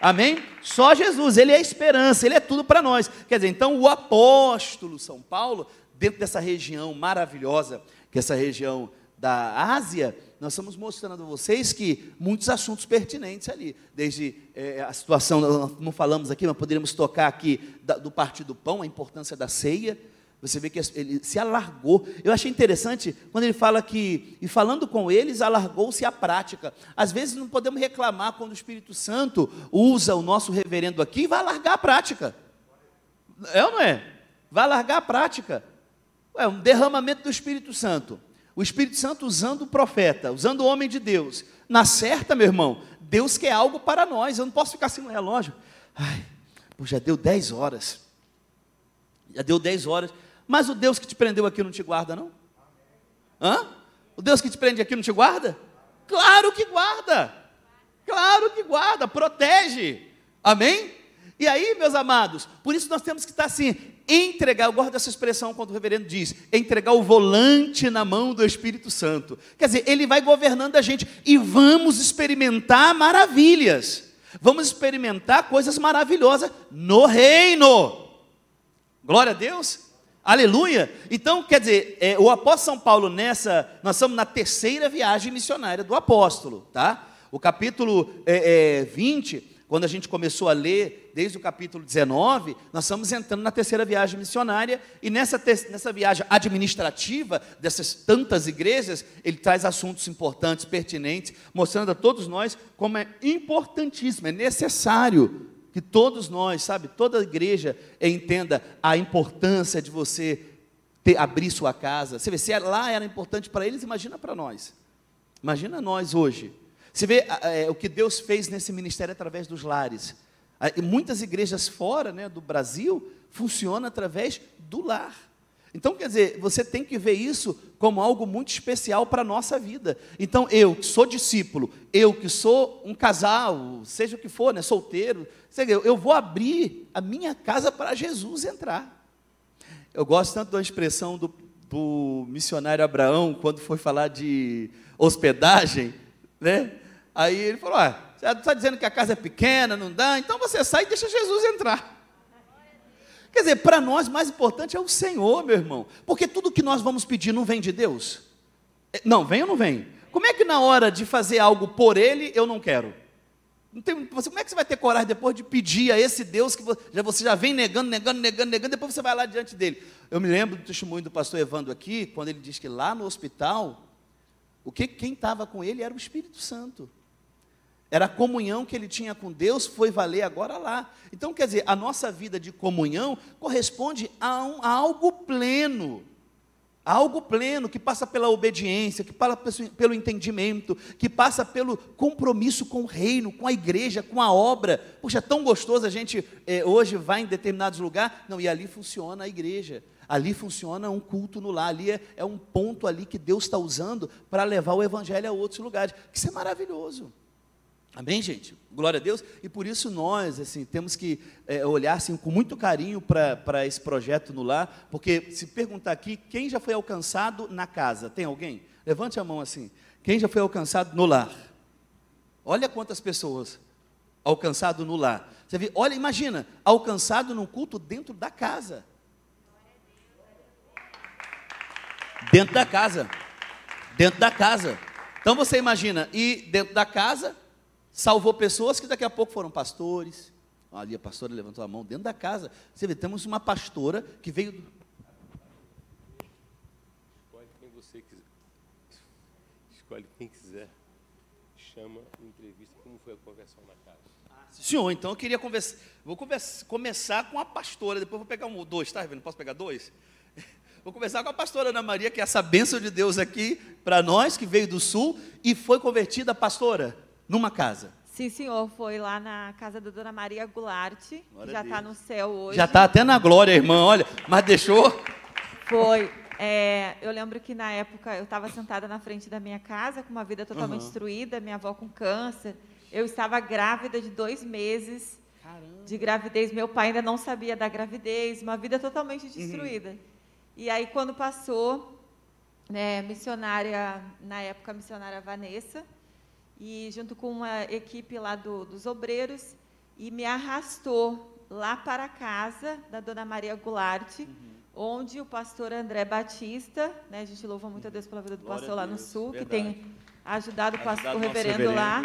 Amém? Só Jesus, ele é a esperança, ele é tudo para nós. Quer dizer, então o apóstolo São Paulo, dentro dessa região maravilhosa, que é essa região da Ásia, nós estamos mostrando a vocês que muitos assuntos pertinentes ali, desde é, a situação, não falamos aqui, mas poderíamos tocar aqui da, do parte do pão, a importância da ceia. Você vê que ele se alargou. Eu achei interessante quando ele fala que, e falando com eles, alargou-se a prática. Às vezes não podemos reclamar quando o Espírito Santo usa o nosso reverendo aqui e vai alargar a prática. É ou não é? Vai alargar a prática. É um derramamento do Espírito Santo. O Espírito Santo usando o profeta, usando o homem de Deus. Na certa, meu irmão, Deus quer algo para nós. Eu não posso ficar assim no relógio. Ai, pô, já deu 10 horas. Já deu 10 horas. Mas o Deus que te prendeu aqui não te guarda, não? Hã? O Deus que te prende aqui não te guarda? Claro que guarda. Claro que guarda, protege. Amém? E aí, meus amados, por isso nós temos que estar assim, entregar, eu gosto dessa expressão quando o reverendo diz, entregar o volante na mão do Espírito Santo. Quer dizer, ele vai governando a gente e vamos experimentar maravilhas. Vamos experimentar coisas maravilhosas no reino. Glória a Deus. Aleluia. Então, quer dizer, é, o apóstolo São Paulo nessa, nós estamos na terceira viagem missionária do apóstolo, tá? O capítulo é, é, 20 quando a gente começou a ler, desde o capítulo 19, nós estamos entrando na terceira viagem missionária, e nessa, nessa viagem administrativa dessas tantas igrejas, ele traz assuntos importantes, pertinentes, mostrando a todos nós como é importantíssimo, é necessário que todos nós, sabe, toda a igreja entenda a importância de você ter, abrir sua casa. Você vê, se é, lá era importante para eles, imagina para nós. Imagina nós hoje. Você vê é, o que Deus fez nesse ministério através dos lares. Muitas igrejas fora né, do Brasil funcionam através do lar. Então, quer dizer, você tem que ver isso como algo muito especial para a nossa vida. Então, eu que sou discípulo, eu que sou um casal, seja o que for, né, solteiro, eu vou abrir a minha casa para Jesus entrar. Eu gosto tanto da expressão do, do missionário Abraão, quando foi falar de hospedagem, né? Aí ele falou: ah, você está dizendo que a casa é pequena, não dá? Então você sai e deixa Jesus entrar. Quer dizer, para nós mais importante é o Senhor, meu irmão. Porque tudo que nós vamos pedir não vem de Deus? É, não, vem ou não vem? Como é que na hora de fazer algo por Ele, eu não quero? Não tem, você, como é que você vai ter coragem depois de pedir a esse Deus que você já, você já vem negando, negando, negando, negando, depois você vai lá diante dele? Eu me lembro do testemunho do pastor Evandro aqui, quando ele diz que lá no hospital, o que quem estava com ele era o Espírito Santo. Era a comunhão que ele tinha com Deus, foi valer agora lá. Então, quer dizer, a nossa vida de comunhão corresponde a, um, a algo pleno. A algo pleno que passa pela obediência, que passa pelo entendimento, que passa pelo compromisso com o reino, com a igreja, com a obra. Puxa, é tão gostoso a gente eh, hoje vai em determinados lugares. Não, e ali funciona a igreja. Ali funciona um culto no lar, ali é, é um ponto ali que Deus está usando para levar o evangelho a outros lugares. Isso é maravilhoso. Amém, gente? Glória a Deus. E por isso nós, assim, temos que é, olhar assim, com muito carinho para esse projeto no lar, porque se perguntar aqui, quem já foi alcançado na casa? Tem alguém? Levante a mão assim. Quem já foi alcançado no lar? Olha quantas pessoas alcançado no lar. Você vê, olha, imagina, alcançado num culto dentro da casa. Dentro da casa. Dentro da casa. Então você imagina, e dentro da casa, Salvou pessoas que daqui a pouco foram pastores. Ali a pastora levantou a mão dentro da casa. Você vê, temos uma pastora que veio. Do... Escolhe quem você quiser. Escolhe quem quiser. Chama entrevista. Como foi a conversão na casa? Ah, senhor, então eu queria conversar. Vou conversa, começar com a pastora, depois vou pegar um dois, tá vendo? Posso pegar dois? *laughs* Vou começar com a pastora Ana Maria, que é essa bênção de Deus aqui para nós, que veio do sul e foi convertida pastora numa casa. Sim, senhor, foi lá na casa da dona Maria Goulart, que já está no céu hoje. Já está até na glória, irmã, olha, mas deixou. Foi. É, eu lembro que na época eu estava sentada na frente da minha casa, com uma vida totalmente uhum. destruída, minha avó com câncer. Eu estava grávida de dois meses Caramba. de gravidez. Meu pai ainda não sabia da gravidez, uma vida totalmente uhum. destruída. Uhum. E aí, quando passou, né, missionária, na época, missionária Vanessa, e junto com uma equipe lá do, dos obreiros, e me arrastou lá para a casa da dona Maria Goulart, uhum. onde o pastor André Batista, né, a gente louva muito a Deus pela vida do Glória pastor lá no sul, verdade. que tem ajudado, o, pastor, o reverendo lá.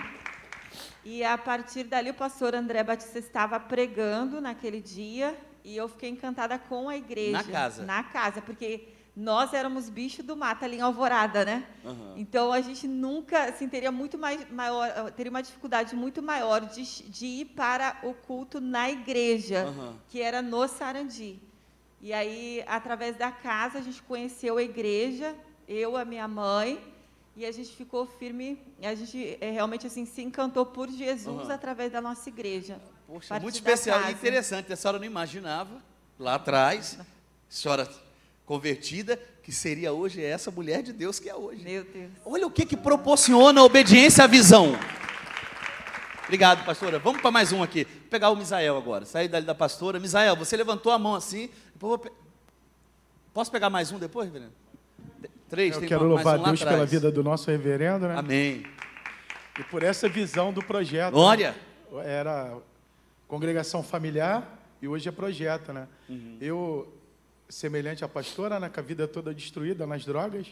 E a partir dali o pastor André Batista estava pregando naquele dia, e eu fiquei encantada com a igreja. Na casa. Na casa, porque nós éramos bicho do mato ali em Alvorada, né? Uhum. Então a gente nunca, assim, teria muito mais, maior, eh, teria uma dificuldade muito maior de, de ir para o culto na igreja, uhum. que era no Sarandi. E aí, através da casa, a gente conheceu a igreja, eu, a minha mãe, e a gente ficou firme, a gente eh, realmente assim se encantou por Jesus uhum. através da nossa igreja. Poxa, muito especial casa. e interessante. A senhora não imaginava lá atrás. A senhora convertida, que seria hoje essa mulher de Deus que é hoje. Meu Deus. Olha o que, que proporciona a obediência à visão. Obrigado, pastora. Vamos para mais um aqui. Vou pegar o Misael agora. Sair dali da pastora. Misael, você levantou a mão assim. Pe... Posso pegar mais um depois, reverendo? Três, Eu quero louvar um Deus pela vida do nosso reverendo, né? Amém. E por essa visão do projeto. Né? Glória! Né? Era congregação familiar e hoje é projeto, né? Uhum. Eu semelhante à pastora, né, com a vida toda destruída nas drogas.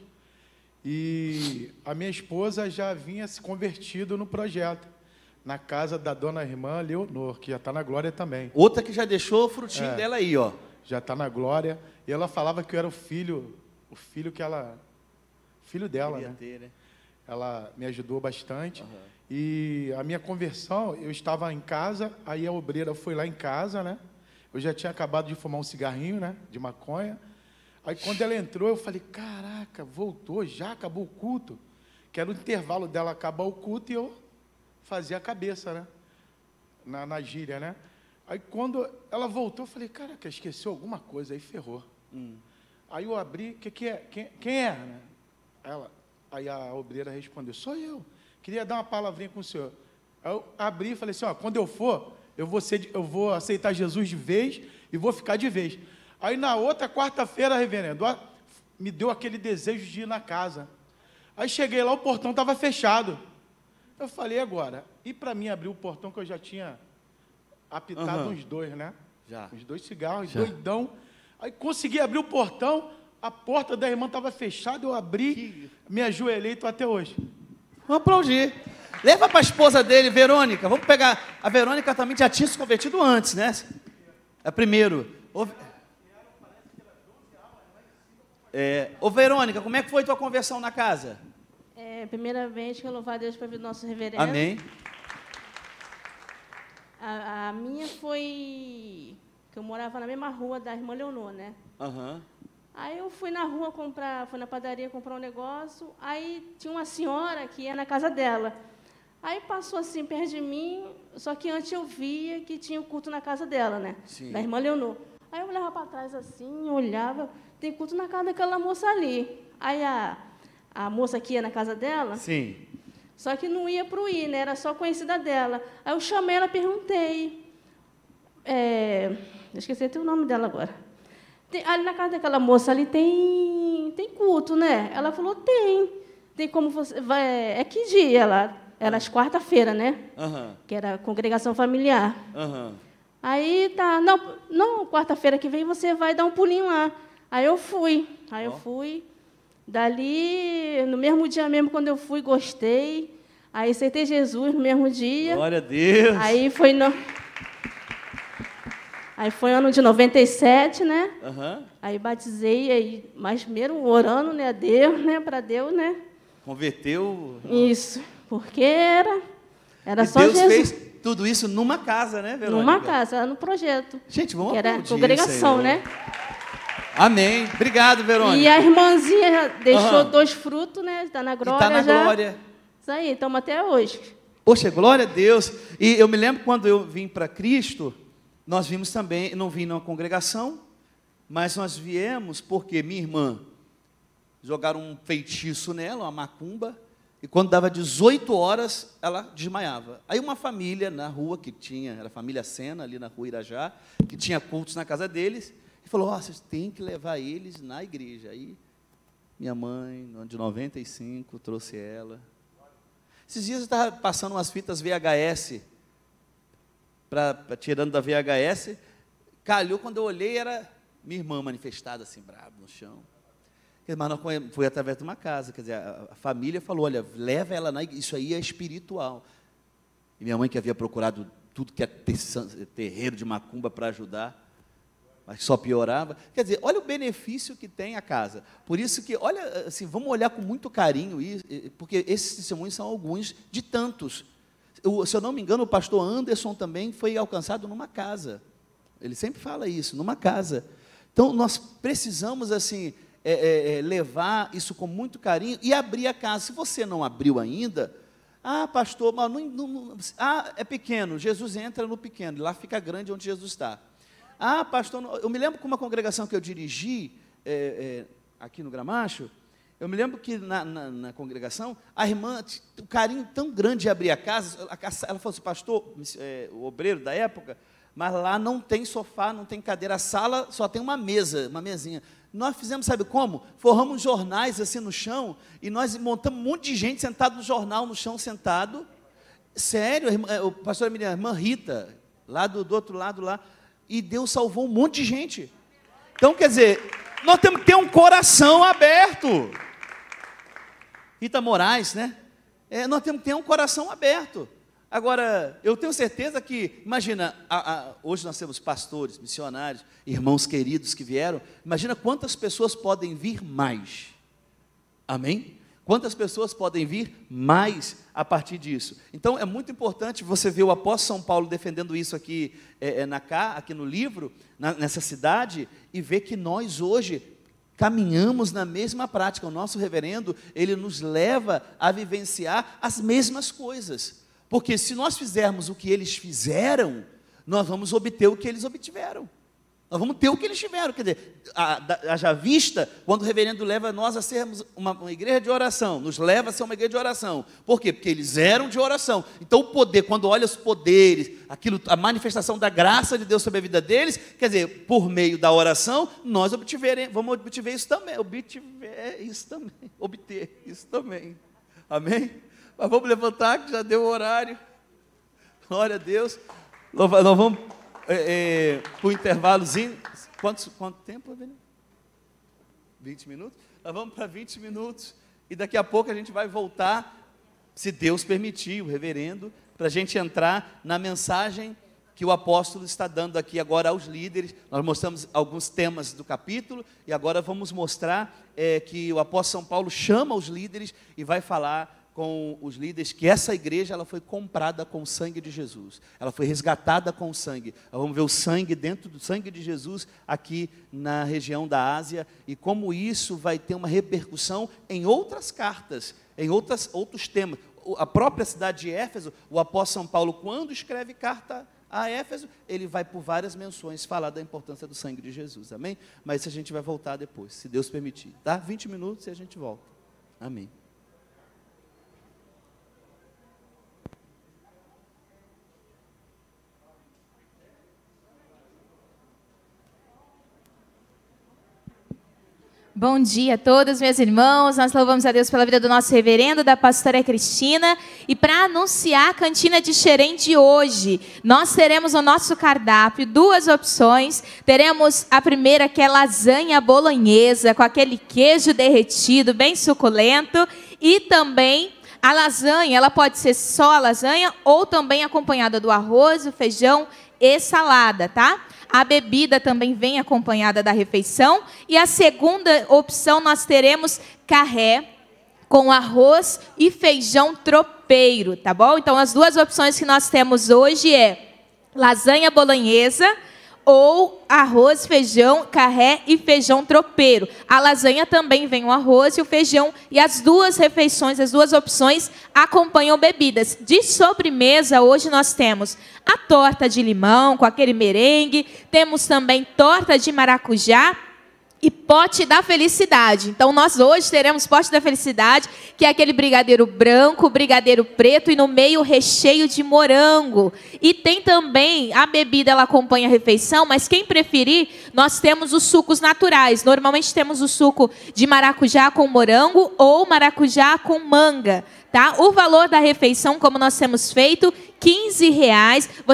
E a minha esposa já vinha se convertido no projeto, na casa da dona irmã Leonor, que já está na glória também. Outra que já deixou o frutinho é, dela aí, ó. Já está na glória. E ela falava que eu era o filho, o filho que ela. Filho dela, né? Ter, né? Ela me ajudou bastante. Uhum. E a minha conversão, eu estava em casa, aí a obreira foi lá em casa, né? Eu já tinha acabado de fumar um cigarrinho, né? De maconha. Aí quando ela entrou, eu falei: Caraca, voltou, já acabou o culto. Que era o intervalo dela acabar o culto e eu fazia a cabeça, né? Na, na gíria, né? Aí quando ela voltou, eu falei: Caraca, esqueceu alguma coisa. Aí ferrou. Hum. Aí eu abri: que, que é? Quem, quem é? Né? Ela, aí a obreira respondeu: Sou eu. Queria dar uma palavrinha com o senhor. Aí eu abri e falei assim: Ó, quando eu for eu vou, ser, eu vou aceitar Jesus de vez e vou ficar de vez. Aí na outra quarta-feira, reverendo, me deu aquele desejo de ir na casa. Aí cheguei lá, o portão estava fechado. Eu falei, agora? E para mim abrir o portão que eu já tinha apitado uhum. uns dois, né? Já. Uns dois cigarros, já. doidão. Aí consegui abrir o portão, a porta da irmã estava fechada, eu abri, que... me ajoelhei, estou até hoje. Aplaudir. Leva para a esposa dele, Verônica. Vamos pegar. A Verônica também já tinha se convertido antes, né? É primeiro. Ô, é, ô Verônica, como é que foi tua conversão na casa? É, primeiramente, que eu a Deus para vida do nosso reverendo. Amém. A, a, minha foi. que eu morava na mesma rua da irmã Leonor, né? Aham. Uhum. Aí eu fui na rua comprar, fui na padaria comprar um negócio, aí tinha uma senhora que ia na casa dela. Aí passou assim perto de mim, só que antes eu via que tinha o um culto na casa dela, né? Sim. Da irmã Leonor. Aí eu olhava para trás assim, olhava, tem culto na casa daquela moça ali. Aí a, a moça que ia na casa dela. Sim. Só que não ia para o I, né? Era só conhecida dela. Aí eu chamei ela, perguntei. É, esqueci até o nome dela agora. Tem, ali na casa daquela moça ali tem, tem culto, né? Ela falou: tem. Tem como você. Vai, é, é que dia lá? Era as quarta-feira, né? Uhum. Que era congregação familiar. Uhum. Aí tá, não, não quarta-feira que vem você vai dar um pulinho lá. Aí eu fui, aí oh. eu fui. Dali, no mesmo dia mesmo, quando eu fui, gostei. Aí aceitei Jesus no mesmo dia. Glória a Deus! Aí foi, no... aí foi ano de 97, né? Uhum. Aí batizei, aí, mas primeiro orando né, a Deus, né? Para Deus, né? Converteu. Isso. Porque era, era e só Deus Jesus. fez tudo isso numa casa, né, Verônica? Numa casa, no projeto. Gente, vamos que era congregação, né? né? Amém. Obrigado, Verônica. E a irmãzinha deixou uhum. dois frutos, né? Está tá na glória. Está na já. glória. Isso aí, estamos até hoje. Poxa, glória a Deus. E eu me lembro quando eu vim para Cristo, nós vimos também, não vim na congregação, mas nós viemos porque minha irmã jogaram um feitiço nela, uma macumba, e quando dava 18 horas, ela desmaiava. Aí uma família na rua que tinha, era a família Sena, ali na rua Irajá, que tinha cultos na casa deles, e falou: oh, vocês têm que levar eles na igreja. Aí minha mãe, no ano de 95, trouxe ela. Esses dias eu estava passando umas fitas VHS, pra, pra, tirando da VHS, calhou quando eu olhei, era minha irmã manifestada assim, brava, no chão. Mas não foi através de uma casa, quer dizer, a família falou, olha, leva ela na igreja, isso aí é espiritual. E minha mãe que havia procurado tudo que é terreiro de macumba para ajudar, mas só piorava. Quer dizer, olha o benefício que tem a casa. Por isso que, olha, assim, vamos olhar com muito carinho porque esses testemunhos são alguns de tantos. se eu não me engano, o pastor Anderson também foi alcançado numa casa. Ele sempre fala isso, numa casa. Então, nós precisamos, assim, é, é, é, levar isso com muito carinho e abrir a casa. Se você não abriu ainda, ah, pastor, mas não, não, não, ah, é pequeno. Jesus entra no pequeno, lá fica grande onde Jesus está. Ah, pastor, eu me lembro que uma congregação que eu dirigi é, é, aqui no Gramacho, eu me lembro que na, na, na congregação, a irmã, o carinho tão grande de abrir a casa, a casa ela falou assim, pastor, é, o obreiro da época, mas lá não tem sofá, não tem cadeira, a sala só tem uma mesa, uma mesinha. Nós fizemos, sabe como? Forramos jornais assim no chão e nós montamos um monte de gente sentado no jornal, no chão sentado. Sério, é, o pastor minha irmã Rita, lá do, do outro lado lá, e Deus salvou um monte de gente. Então, quer dizer, nós temos que ter um coração aberto. Rita Moraes, né? É, nós temos que ter um coração aberto. Agora, eu tenho certeza que, imagina, a, a, hoje nós temos pastores, missionários, irmãos queridos que vieram, imagina quantas pessoas podem vir mais. Amém? Quantas pessoas podem vir mais a partir disso? Então é muito importante você ver o apóstolo São Paulo defendendo isso aqui é, é, na cá, aqui no livro, na, nessa cidade, e ver que nós hoje caminhamos na mesma prática. O nosso reverendo ele nos leva a vivenciar as mesmas coisas. Porque se nós fizermos o que eles fizeram, nós vamos obter o que eles obtiveram. Nós vamos ter o que eles tiveram. Quer dizer, haja vista, quando o reverendo leva nós a sermos uma, uma, igreja de oração, nos leva a ser uma igreja de oração. Por quê? Porque eles eram de oração. Então, o poder, quando olha os poderes, aquilo, a manifestação da graça de Deus sobre a vida deles, quer dizer, por meio da oração, nós obtiverem, vamos obter isso também. obter isso também. *laughs* Obter isso também. Amém? Mas vamos levantar, que já deu o horário. Glória a Deus. Nós vamos é, é, para o intervalozinho. Quantos, quanto tempo, Avenida? 20 minutos? Nós vamos para 20 minutos. E daqui a pouco a gente vai voltar, se Deus permitir, o reverendo, para a gente entrar na mensagem que o apóstolo está dando aqui agora aos líderes. Nós mostramos alguns temas do capítulo e agora vamos mostrar é, que o apóstolo São Paulo chama os líderes e vai falar com os líderes que essa igreja ela foi comprada com o sangue de Jesus. Ela foi resgatada com o sangue. vamos ver o sangue dentro do sangue de Jesus aqui na região da Ásia e como isso vai ter uma repercussão em outras cartas, em outras, outros temas. A própria cidade de Éfeso, o apóstolo São Paulo, quando escreve carta a Éfeso, ele vai por várias menções falar da importância do sangue de Jesus, amém? Mas isso a gente vai voltar depois, se Deus permitir, tá? 20 minutos e a gente volta, amém. Bom dia a todos, meus irmãos. Nós louvamos a Deus pela vida do nosso reverendo, da pastora Cristina. E para anunciar a cantina de Xerém de hoje, nós teremos no nosso cardápio duas opções. Teremos a primeira, que é lasanha bolonhesa, com aquele queijo derretido, bem suculento. E também a lasanha, ela pode ser só a lasanha ou também acompanhada do arroz, o feijão e salada, tá? A bebida também vem acompanhada da refeição. E a segunda opção nós teremos carré com arroz e feijão tropeiro, tá bom? Então as duas opções que nós temos hoje é lasanha bolonhesa ou arroz, feijão, carré e feijão tropeiro. A lasanha também vem o arroz e o feijão e as duas refeições, as duas opções acompanham bebidas. De sobremesa hoje nós temos a torta de limão com aquele merengue, temos também torta de maracujá e pote da felicidade. Então nós hoje teremos pote da felicidade, que é aquele brigadeiro branco, brigadeiro preto e no meio recheio de morango. E tem também a bebida, ela acompanha a refeição, mas quem preferir, nós temos os sucos naturais. Normalmente temos o suco de maracujá com morango ou maracujá com manga, tá? O valor da refeição, como nós temos feito, 15 reais. Você